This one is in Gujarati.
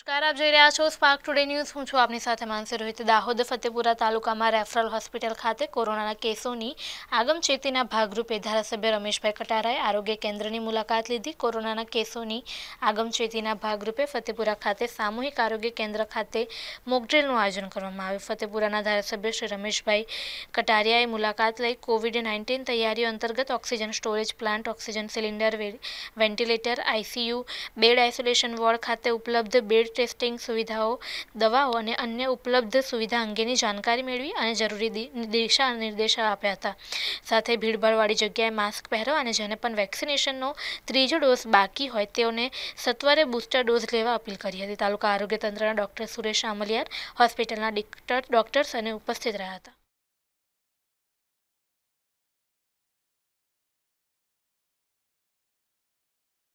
નમસ્કાર આપ જોઈ રહ્યા છો સ્પાર્ક ટુડે ન્યૂઝ હું છું આપની સાથે માનસી રોહિત દાહોદ ફતેપુરા તાલુકામાં રેફરલ હોસ્પિટલ ખાતે કોરોનાના કેસોની આગમચેતીના ભાગરૂપે ધારાસભ્ય રમેશભાઈ કટારાએ આરોગ્ય કેન્દ્રની મુલાકાત લીધી કોરોનાના કેસોની આગમચેતીના ભાગરૂપે ફતેપુરા ખાતે સામૂહિક આરોગ્ય કેન્દ્ર ખાતે મોકડ્રીલનું આયોજન કરવામાં આવ્યું ફતેપુરાના ધારાસભ્ય શ્રી રમેશભાઈ કટારિયાએ મુલાકાત લઈ કોવિડ નાઇન્ટીન તૈયારીઓ અંતર્ગત oxygen storage plant oxygen cylinder ventilator ICU bed isolation ward ખાતે ઉપલબ્ધ બેડ ટેસ્ટિંગ સુવિધાઓ દવાઓ અને અન્ય ઉપલબ્ધ સુવિધા અંગેની જાણકારી મેળવી અને જરૂરી દિશા નિર્દેશો આપ્યા હતા સાથે ભીડભાડવાળી જગ્યાએ માસ્ક પહેરો અને જેને પણ વેક્સિનેશનનો ત્રીજો ડોઝ બાકી હોય તેઓને સત્વરે બુસ્ટર ડોઝ લેવા અપીલ કરી હતી તાલુકા આરોગ્ય તંત્રના ડોક્ટર સુરેશ આમલિયાર હોસ્પિટલના ડિક્ટર ડોક્ટર્સ અને ઉપસ્થિત રહ્યા હતા